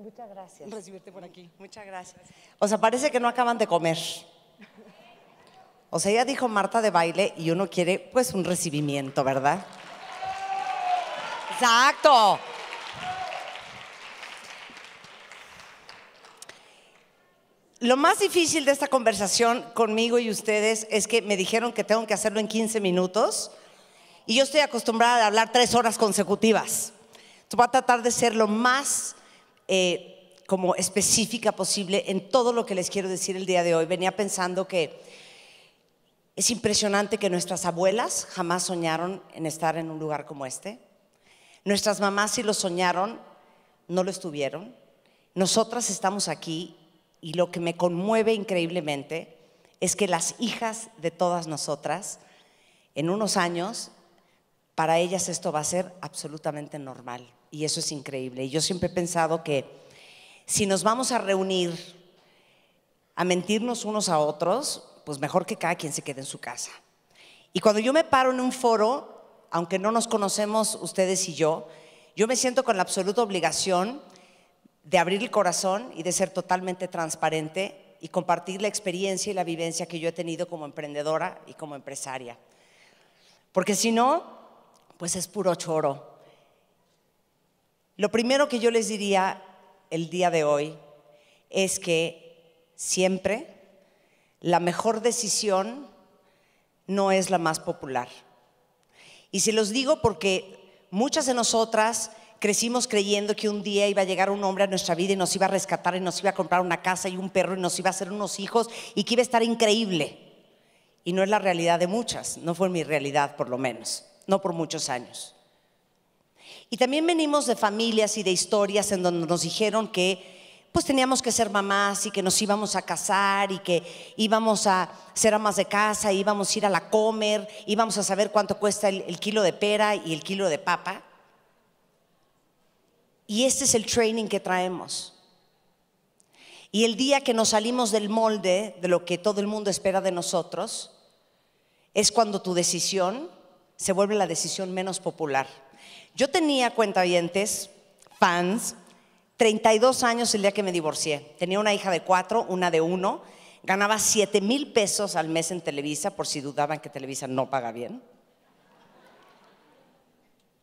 Muchas gracias. Recibirte por aquí. Muchas gracias. O sea, parece que no acaban de comer. O sea, ya dijo Marta de baile y uno quiere pues un recibimiento, ¿verdad? Exacto. Lo más difícil de esta conversación conmigo y ustedes es que me dijeron que tengo que hacerlo en 15 minutos y yo estoy acostumbrada a hablar tres horas consecutivas. Entonces voy a tratar de ser lo más eh, como específica posible en todo lo que les quiero decir el día de hoy. Venía pensando que es impresionante que nuestras abuelas jamás soñaron en estar en un lugar como este. Nuestras mamás si lo soñaron, no lo estuvieron. Nosotras estamos aquí y lo que me conmueve increíblemente es que las hijas de todas nosotras, en unos años, para ellas esto va a ser absolutamente normal y eso es increíble. Y yo siempre he pensado que si nos vamos a reunir a mentirnos unos a otros, pues mejor que cada quien se quede en su casa. Y cuando yo me paro en un foro, aunque no nos conocemos ustedes y yo, yo me siento con la absoluta obligación de abrir el corazón y de ser totalmente transparente y compartir la experiencia y la vivencia que yo he tenido como emprendedora y como empresaria. Porque si no, pues es puro choro. Lo primero que yo les diría el día de hoy es que siempre la mejor decisión no es la más popular. Y se los digo porque muchas de nosotras crecimos creyendo que un día iba a llegar un hombre a nuestra vida y nos iba a rescatar y nos iba a comprar una casa y un perro y nos iba a hacer unos hijos y que iba a estar increíble. Y no es la realidad de muchas, no fue mi realidad por lo menos, no por muchos años. Y también venimos de familias y de historias en donde nos dijeron que pues teníamos que ser mamás y que nos íbamos a casar y que íbamos a ser amas de casa, íbamos a ir a la comer, íbamos a saber cuánto cuesta el, el kilo de pera y el kilo de papa. Y este es el training que traemos. Y el día que nos salimos del molde de lo que todo el mundo espera de nosotros, es cuando tu decisión se vuelve la decisión menos popular. Yo tenía cuentavientes, fans, 32 años el día que me divorcié. Tenía una hija de cuatro, una de uno. Ganaba 7 mil pesos al mes en Televisa, por si dudaban que Televisa no paga bien.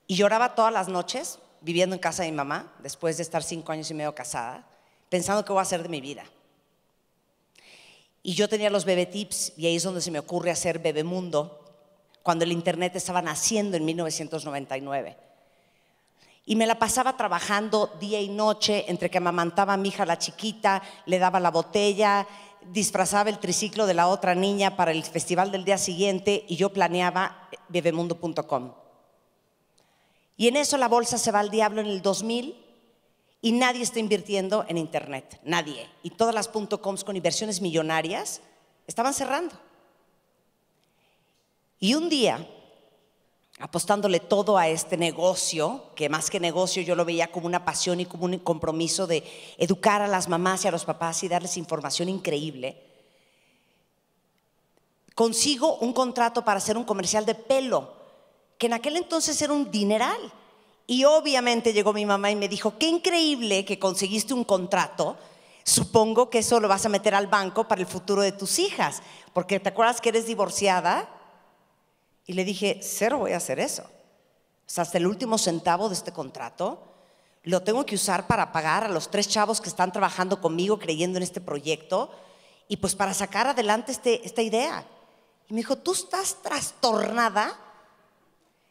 Y lloraba todas las noches, viviendo en casa de mi mamá, después de estar cinco años y medio casada, pensando qué voy a hacer de mi vida. Y yo tenía los bebé tips, y ahí es donde se me ocurre hacer Bebemundo, cuando el Internet estaba naciendo en 1999 y me la pasaba trabajando día y noche entre que amamantaba a mi hija la chiquita, le daba la botella, disfrazaba el triciclo de la otra niña para el festival del día siguiente y yo planeaba eh, bebemundo.com. Y en eso la bolsa se va al diablo en el 2000 y nadie está invirtiendo en internet, nadie. Y todas las .coms con inversiones millonarias estaban cerrando. Y un día apostándole todo a este negocio, que más que negocio yo lo veía como una pasión y como un compromiso de educar a las mamás y a los papás y darles información increíble, consigo un contrato para hacer un comercial de pelo, que en aquel entonces era un dineral. Y obviamente llegó mi mamá y me dijo, qué increíble que conseguiste un contrato, supongo que eso lo vas a meter al banco para el futuro de tus hijas, porque te acuerdas que eres divorciada y le dije, cero voy a hacer eso. O sea, hasta el último centavo de este contrato lo tengo que usar para pagar a los tres chavos que están trabajando conmigo creyendo en este proyecto y pues para sacar adelante este, esta idea. Y me dijo, ¿tú estás trastornada?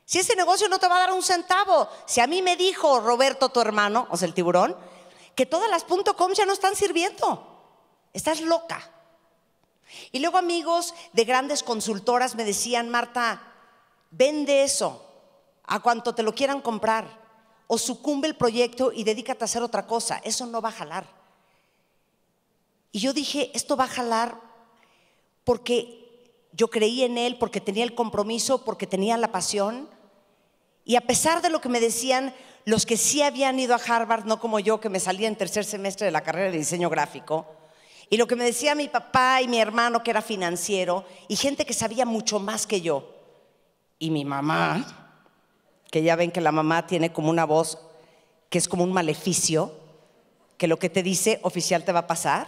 Si ese negocio no te va a dar un centavo. Si a mí me dijo Roberto, tu hermano, o sea, el tiburón, que todas las .com ya no están sirviendo. Estás loca. Y luego amigos de grandes consultoras me decían, Marta, vende eso a cuanto te lo quieran comprar o sucumbe el proyecto y dedícate a hacer otra cosa, eso no va a jalar. Y yo dije, esto va a jalar porque yo creí en él, porque tenía el compromiso, porque tenía la pasión. Y a pesar de lo que me decían los que sí habían ido a Harvard, no como yo, que me salía en tercer semestre de la carrera de diseño gráfico, y lo que me decía mi papá y mi hermano, que era financiero, y gente que sabía mucho más que yo, y mi mamá, que ya ven que la mamá tiene como una voz que es como un maleficio, que lo que te dice oficial te va a pasar.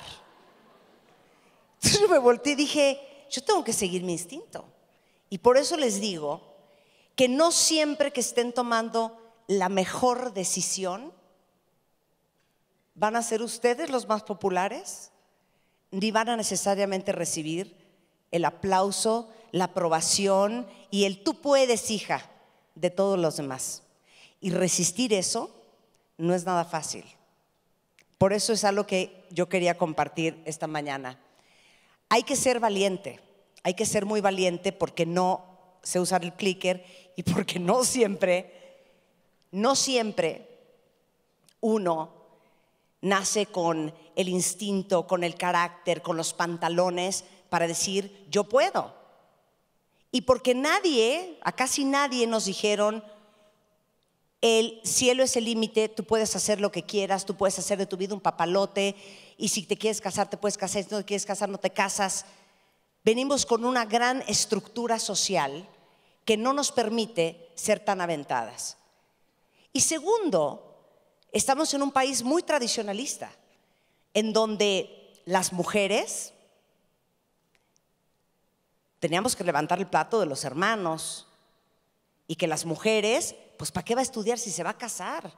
Entonces yo me volteé y dije, yo tengo que seguir mi instinto. Y por eso les digo que no siempre que estén tomando la mejor decisión, van a ser ustedes los más populares ni van a necesariamente recibir el aplauso, la aprobación y el tú puedes, hija, de todos los demás. Y resistir eso no es nada fácil. Por eso es algo que yo quería compartir esta mañana. Hay que ser valiente, hay que ser muy valiente porque no sé usar el clicker y porque no siempre, no siempre uno nace con el instinto, con el carácter, con los pantalones para decir, yo puedo. Y porque nadie, a casi nadie nos dijeron, el cielo es el límite, tú puedes hacer lo que quieras, tú puedes hacer de tu vida un papalote, y si te quieres casar, te puedes casar, si no te quieres casar, no te casas. Venimos con una gran estructura social que no nos permite ser tan aventadas. Y segundo, Estamos en un país muy tradicionalista, en donde las mujeres teníamos que levantar el plato de los hermanos y que las mujeres, pues ¿para qué va a estudiar si se va a casar?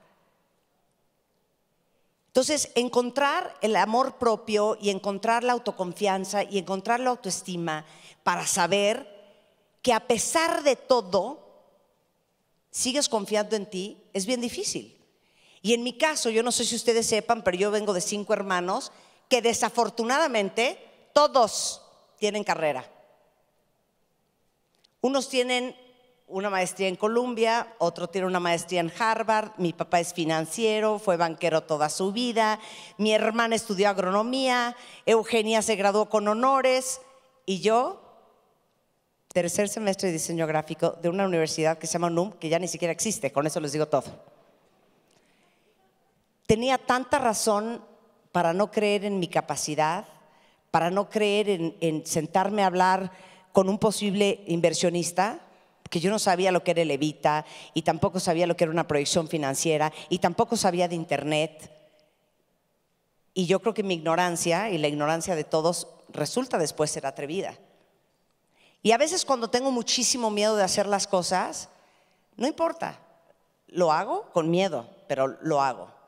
Entonces, encontrar el amor propio y encontrar la autoconfianza y encontrar la autoestima para saber que a pesar de todo, sigues confiando en ti, es bien difícil. Y en mi caso, yo no sé si ustedes sepan, pero yo vengo de cinco hermanos que desafortunadamente todos tienen carrera. Unos tienen una maestría en Columbia, otro tiene una maestría en Harvard, mi papá es financiero, fue banquero toda su vida, mi hermana estudió agronomía, Eugenia se graduó con honores y yo, tercer semestre de diseño gráfico de una universidad que se llama NUM, que ya ni siquiera existe, con eso les digo todo tenía tanta razón para no creer en mi capacidad, para no creer en, sentarme a hablar con un posible inversionista, que yo no sabía lo que era el Evita y tampoco sabía lo que era una proyección financiera y tampoco sabía de Internet. Y yo creo que mi ignorancia y la ignorancia de todos resulta después ser atrevida. Y a veces cuando tengo muchísimo miedo de hacer las cosas, no importa, lo hago con miedo, pero lo hago.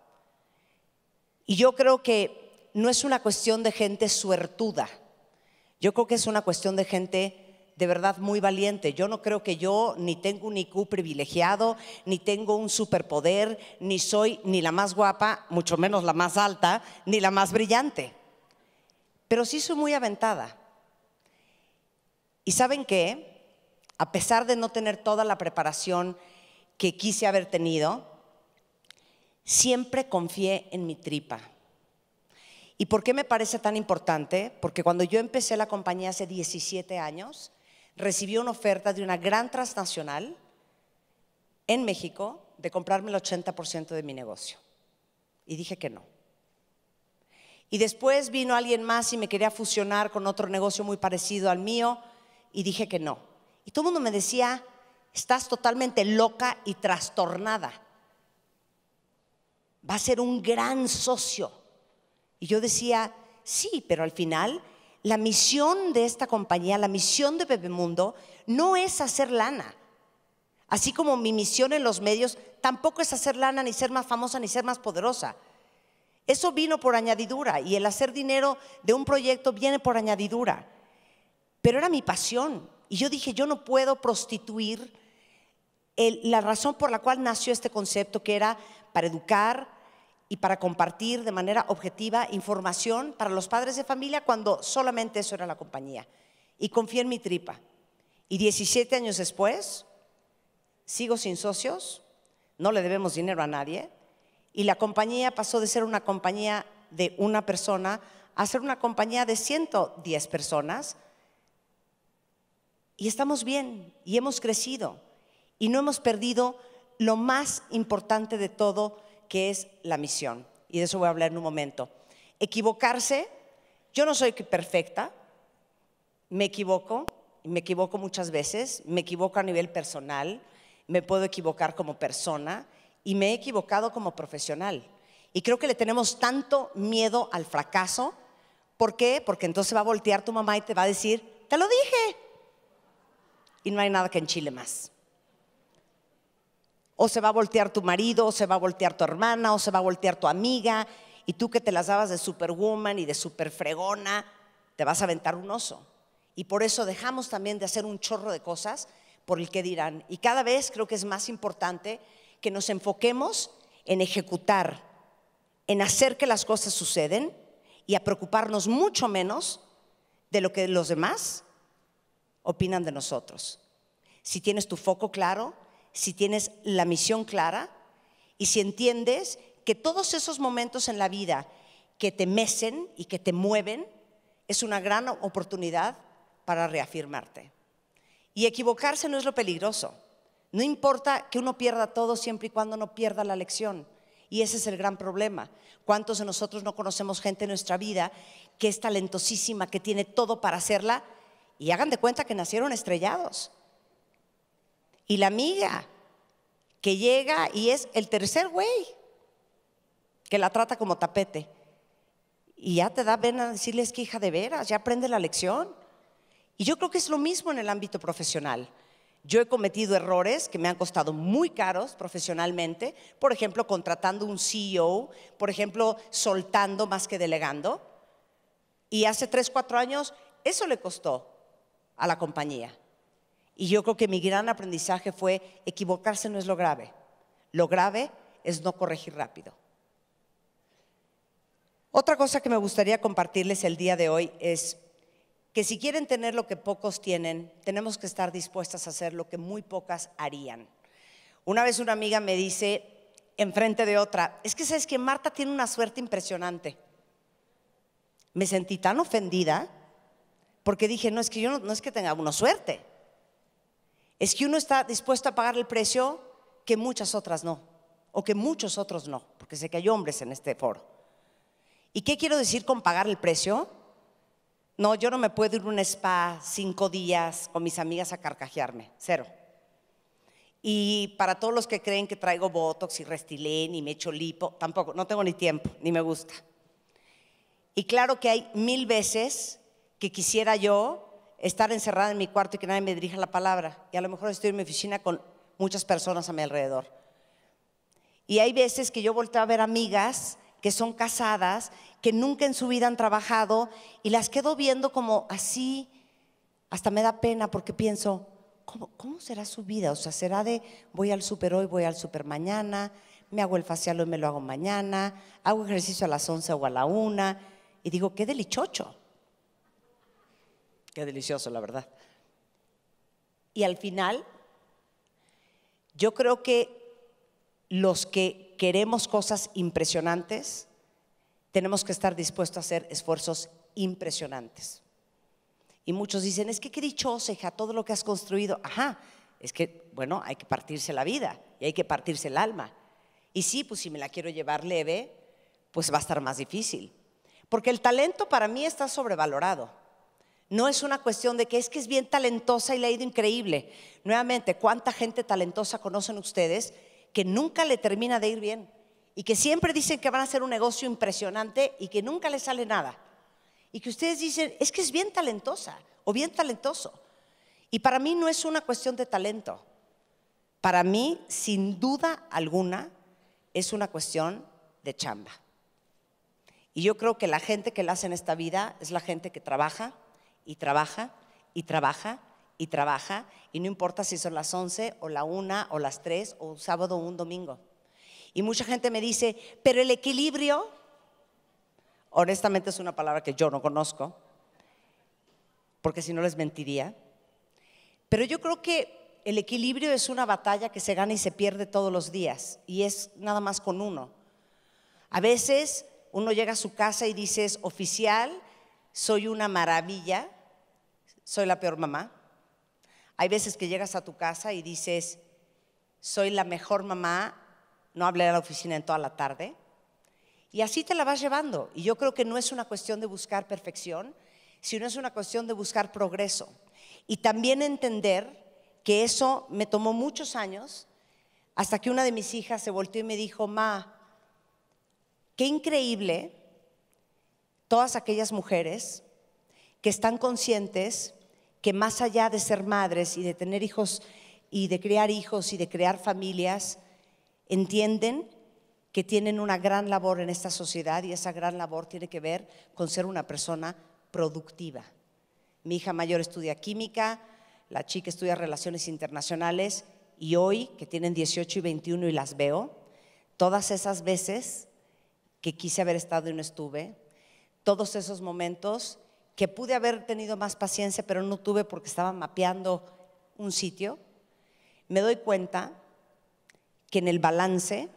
Y yo creo que no es una cuestión de gente suertuda, yo creo que es una cuestión de gente de verdad muy valiente. Yo no creo que yo ni tengo un IQ privilegiado, ni tengo un superpoder, ni soy ni la más guapa, mucho menos la más alta, ni la más brillante. Pero sí soy muy aventada. Y saben qué, a pesar de no tener toda la preparación que quise haber tenido, Siempre confié en mi tripa. ¿Y por qué me parece tan importante? Porque cuando yo empecé la compañía hace 17 años, recibí una oferta de una gran transnacional en México de comprarme el 80% de mi negocio. Y dije que no. Y después vino alguien más y me quería fusionar con otro negocio muy parecido al mío y dije que no. Y todo el mundo me decía, estás totalmente loca y trastornada va a ser un gran socio. Y yo decía, sí, pero al final la misión de esta compañía, la misión de Bebemundo, no es hacer lana. Así como mi misión en los medios tampoco es hacer lana, ni ser más famosa, ni ser más poderosa. Eso vino por añadidura y el hacer dinero de un proyecto viene por añadidura. Pero era mi pasión y yo dije, yo no puedo prostituir la razón por la cual nació este concepto, que era para educar, y para compartir de manera objetiva información para los padres de familia cuando solamente eso era la compañía. Y confié en mi tripa. Y 17 años después, sigo sin socios, no le debemos dinero a nadie, y la compañía pasó de ser una compañía de una persona a ser una compañía de 110 personas. Y estamos bien, y hemos crecido, y no hemos perdido lo más importante de todo, que es la misión. Y de eso voy a hablar en un momento. Equivocarse, yo no soy perfecta, me equivoco, me equivoco muchas veces, me equivoco a nivel personal, me puedo equivocar como persona y me he equivocado como profesional. Y creo que le tenemos tanto miedo al fracaso. ¿Por qué? Porque entonces va a voltear tu mamá y te va a decir, te lo dije. Y no hay nada que en Chile más o se va a voltear tu marido, o se va a voltear tu hermana, o se va a voltear tu amiga, y tú que te las dabas de superwoman y de superfregona, te vas a aventar un oso. Y por eso dejamos también de hacer un chorro de cosas por el que dirán. Y cada vez creo que es más importante que nos enfoquemos en ejecutar, en hacer que las cosas suceden y a preocuparnos mucho menos de lo que los demás opinan de nosotros. Si tienes tu foco claro, si tienes la misión clara y si entiendes que todos esos momentos en la vida que te mecen y que te mueven es una gran oportunidad para reafirmarte. Y equivocarse no es lo peligroso. No importa que uno pierda todo siempre y cuando no pierda la lección. Y ese es el gran problema. ¿Cuántos de nosotros no conocemos gente en nuestra vida que es talentosísima, que tiene todo para hacerla? Y hagan de cuenta que nacieron estrellados y la amiga que llega y es el tercer güey que la trata como tapete. Y ya te da pena decirles que hija de veras, ya aprende la lección. Y yo creo que es lo mismo en el ámbito profesional. Yo he cometido errores que me han costado muy caros profesionalmente, por ejemplo, contratando un CEO, por ejemplo, soltando más que delegando. Y hace tres, cuatro años eso le costó a la compañía. Y yo creo que mi gran aprendizaje fue equivocarse no es lo grave. Lo grave es no corregir rápido. Otra cosa que me gustaría compartirles el día de hoy es que si quieren tener lo que pocos tienen, tenemos que estar dispuestas a hacer lo que muy pocas harían. Una vez una amiga me dice, enfrente de otra, es que sabes que Marta tiene una suerte impresionante. Me sentí tan ofendida porque dije, no es que yo no, es que tenga una suerte, es que uno está dispuesto a pagar el precio que muchas otras no, o que muchos otros no, porque sé que hay hombres en este foro. ¿Y qué quiero decir con pagar el precio? No, yo no me puedo ir a un spa cinco días con mis amigas a carcajearme, cero. Y para todos los que creen que traigo Botox y Restilén y me echo lipo, tampoco, no tengo ni tiempo, ni me gusta. Y claro que hay mil veces que quisiera yo estar encerrada en mi cuarto y que nadie me dirija la palabra. Y a lo mejor estoy en mi oficina con muchas personas a mi alrededor. Y hay veces que yo volteo a ver amigas que son casadas, que nunca en su vida han trabajado, y las quedo viendo como así, hasta me da pena porque pienso, ¿cómo, cómo será su vida? O sea, será de voy al super hoy, voy al super mañana, me hago el facial hoy, me lo hago mañana, hago ejercicio a las 11 o a la 1, y digo, qué delichocho. Qué delicioso, la verdad. Y al final, yo creo que los que queremos cosas impresionantes, tenemos que estar dispuestos a hacer esfuerzos impresionantes. Y muchos dicen, es que qué dichosa, hija, todo lo que has construido. Ajá, es que, bueno, hay que partirse la vida y hay que partirse el alma. Y sí, pues si me la quiero llevar leve, pues va a estar más difícil. Porque el talento para mí está sobrevalorado. No es una cuestión de que es que es bien talentosa y le ha ido increíble. Nuevamente, ¿cuánta gente talentosa conocen ustedes que nunca le termina de ir bien? Y que siempre dicen que van a hacer un negocio impresionante y que nunca le sale nada. Y que ustedes dicen, es que es bien talentosa o bien talentoso. Y para mí no es una cuestión de talento. Para mí, sin duda alguna, es una cuestión de chamba. Y yo creo que la gente que la hace en esta vida es la gente que trabaja, y trabaja y trabaja y trabaja y no importa si son las 11 o la 1 o las 3 o un sábado o un domingo. Y mucha gente me dice, pero el equilibrio, honestamente es una palabra que yo no conozco, porque si no les mentiría, pero yo creo que el equilibrio es una batalla que se gana y se pierde todos los días y es nada más con uno. A veces uno llega a su casa y dices, oficial, soy una maravilla, soy la peor mamá. Hay veces que llegas a tu casa y dices, soy la mejor mamá, no hablé a la oficina en toda la tarde. Y así te la vas llevando. Y yo creo que no es una cuestión de buscar perfección, sino es una cuestión de buscar progreso. Y también entender que eso me tomó muchos años hasta que una de mis hijas se volteó y me dijo, Ma, qué increíble todas aquellas mujeres que están conscientes que más allá de ser madres y de tener hijos y de crear hijos y de crear familias, entienden que tienen una gran labor en esta sociedad y esa gran labor tiene que ver con ser una persona productiva. Mi hija mayor estudia química, la chica estudia relaciones internacionales y hoy, que tienen 18 y 21 y las veo, todas esas veces que quise haber estado y no estuve, todos esos momentos que pude haber tenido más paciencia, pero no tuve porque estaba mapeando un sitio, me doy cuenta que en el balance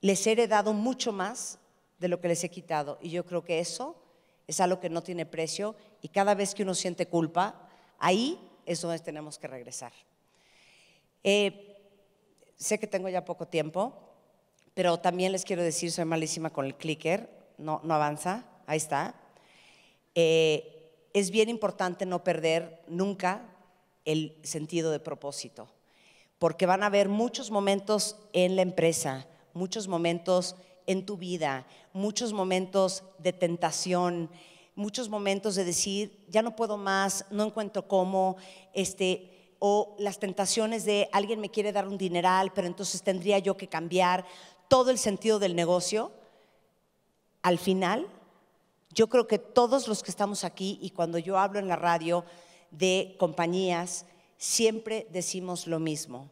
les he heredado mucho más de lo que les he quitado. Y yo creo que eso es algo que no tiene precio y cada vez que uno siente culpa, ahí es donde tenemos que regresar. Eh, sé que tengo ya poco tiempo, pero también les quiero decir, soy malísima con el clicker, no, avanza, ahí está. Eh, es bien importante no perder nunca el sentido de propósito, porque van a haber muchos momentos en la empresa, muchos momentos en tu vida, muchos momentos de tentación, muchos momentos de decir, ya no puedo más, no encuentro cómo, este, o las tentaciones de alguien me quiere dar un dineral, pero entonces tendría yo que cambiar todo el sentido del negocio al final, yo creo que todos los que estamos aquí y cuando yo hablo en la radio de compañías, siempre decimos lo mismo.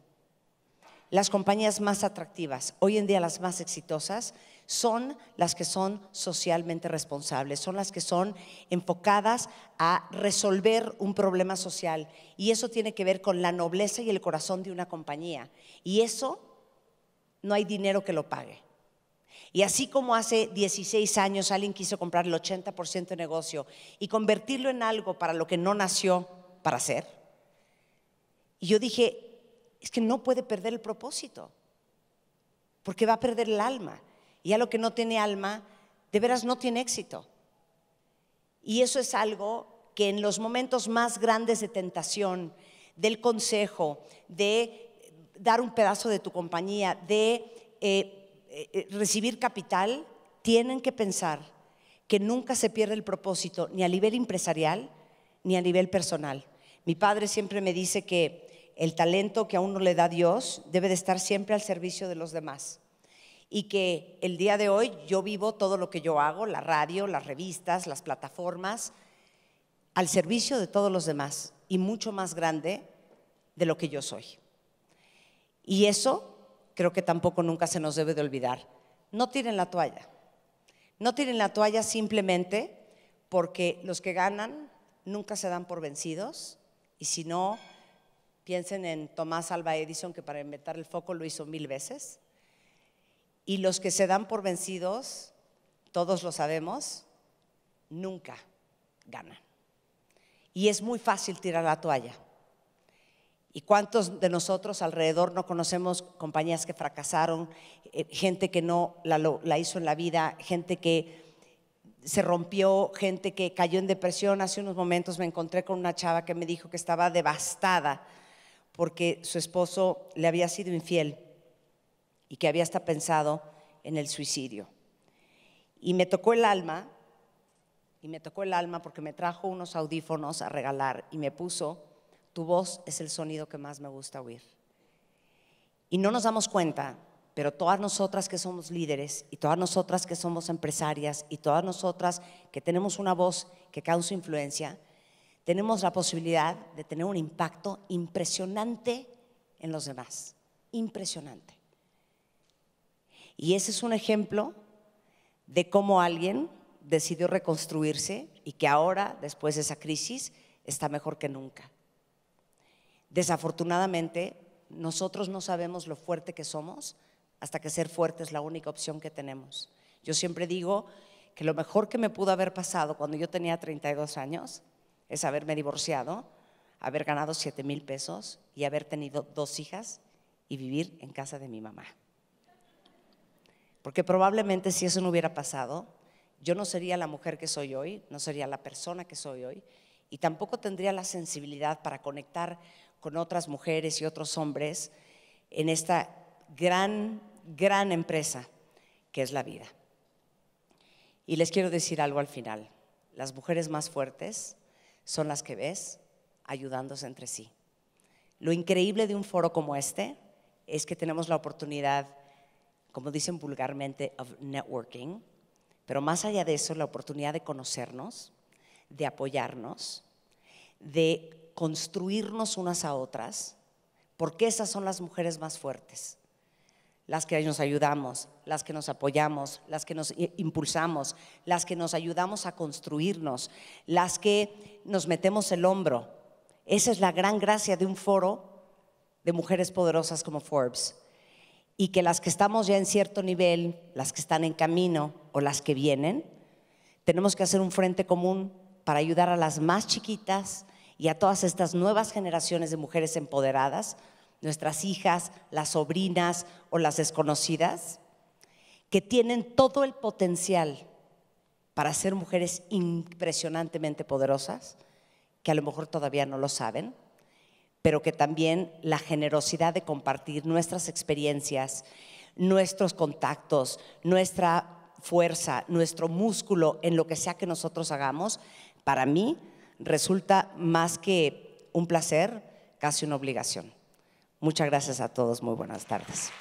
Las compañías más atractivas, hoy en día las más exitosas, son las que son socialmente responsables, son las que son enfocadas a resolver un problema social. Y eso tiene que ver con la nobleza y el corazón de una compañía. Y eso no hay dinero que lo pague. Y así como hace 16 años alguien quiso comprar el 80% de negocio y convertirlo en algo para lo que no nació para ser y yo dije, es que no puede perder el propósito, porque va a perder el alma. Y a lo que no tiene alma, de veras no tiene éxito. Y eso es algo que en los momentos más grandes de tentación, del consejo, de dar un pedazo de tu compañía, de... Eh, eh, eh, recibir capital, tienen que pensar que nunca se pierde el propósito, ni a nivel empresarial, ni a nivel personal. Mi padre siempre me dice que el talento que a uno le da Dios debe de estar siempre al servicio de los demás. Y que el día de hoy yo vivo todo lo que yo hago, la radio, las revistas, las plataformas, al servicio de todos los demás y mucho más grande de lo que yo soy. Y eso creo que tampoco nunca se nos debe de olvidar. No tiren la toalla. No tiren la toalla simplemente porque los que ganan nunca se dan por vencidos y si no, piensen en Tomás Alba Edison que para inventar el foco lo hizo mil veces. Y los que se dan por vencidos, todos lo sabemos, nunca ganan. Y es muy fácil tirar la toalla. ¿Y cuántos de nosotros alrededor no conocemos compañías que fracasaron, eh, gente que no la, hizo en la vida, gente que se rompió, gente que cayó en depresión? Hace unos momentos me encontré con una chava que me dijo que estaba devastada porque su esposo le había sido infiel y que había hasta pensado en el suicidio. Y me tocó el alma, y me tocó el alma porque me trajo unos audífonos a regalar y me puso tu voz es el sonido que más me gusta oír. Y no nos damos cuenta, pero todas nosotras que somos líderes y todas nosotras que somos empresarias y todas nosotras que tenemos una voz que causa influencia, tenemos la posibilidad de tener un impacto impresionante en los demás. Impresionante. Y ese es un ejemplo de cómo alguien decidió reconstruirse y que ahora, después de esa crisis, está mejor que nunca. Desafortunadamente, nosotros no sabemos lo fuerte que somos hasta que ser fuerte es la única opción que tenemos. Yo siempre digo que lo mejor que me pudo haber pasado cuando yo tenía 32 años es haberme divorciado, haber ganado 7 mil pesos y haber tenido dos hijas y vivir en casa de mi mamá. Porque probablemente si eso no hubiera pasado, yo no sería la mujer que soy hoy, no sería la persona que soy hoy y tampoco tendría la sensibilidad para conectar con otras mujeres y otros hombres en esta gran, gran empresa que es la vida. Y les quiero decir algo al final. Las mujeres más fuertes son las que ves ayudándose entre sí. Lo increíble de un foro como este es que tenemos la oportunidad, como dicen vulgarmente, of networking, pero más allá de eso, la oportunidad de conocernos, de apoyarnos, de construirnos unas a otras, porque esas son las mujeres más fuertes, las que nos ayudamos, las que nos apoyamos, las que nos impulsamos, las que nos ayudamos a construirnos, las que nos metemos el hombro. Esa es la gran gracia de un foro de mujeres poderosas como Forbes. Y que las que estamos ya en cierto nivel, las que están en camino o las que vienen, tenemos que hacer un frente común para ayudar a las más chiquitas, y a todas estas nuevas generaciones de mujeres empoderadas, nuestras hijas, las sobrinas o las desconocidas, que tienen todo el potencial para ser mujeres impresionantemente poderosas, que a lo mejor todavía no lo saben, pero que también la generosidad de compartir nuestras experiencias, nuestros contactos, nuestra fuerza, nuestro músculo en lo que sea que nosotros hagamos, para mí resulta más que un placer, casi una obligación. Muchas gracias a todos, muy buenas tardes.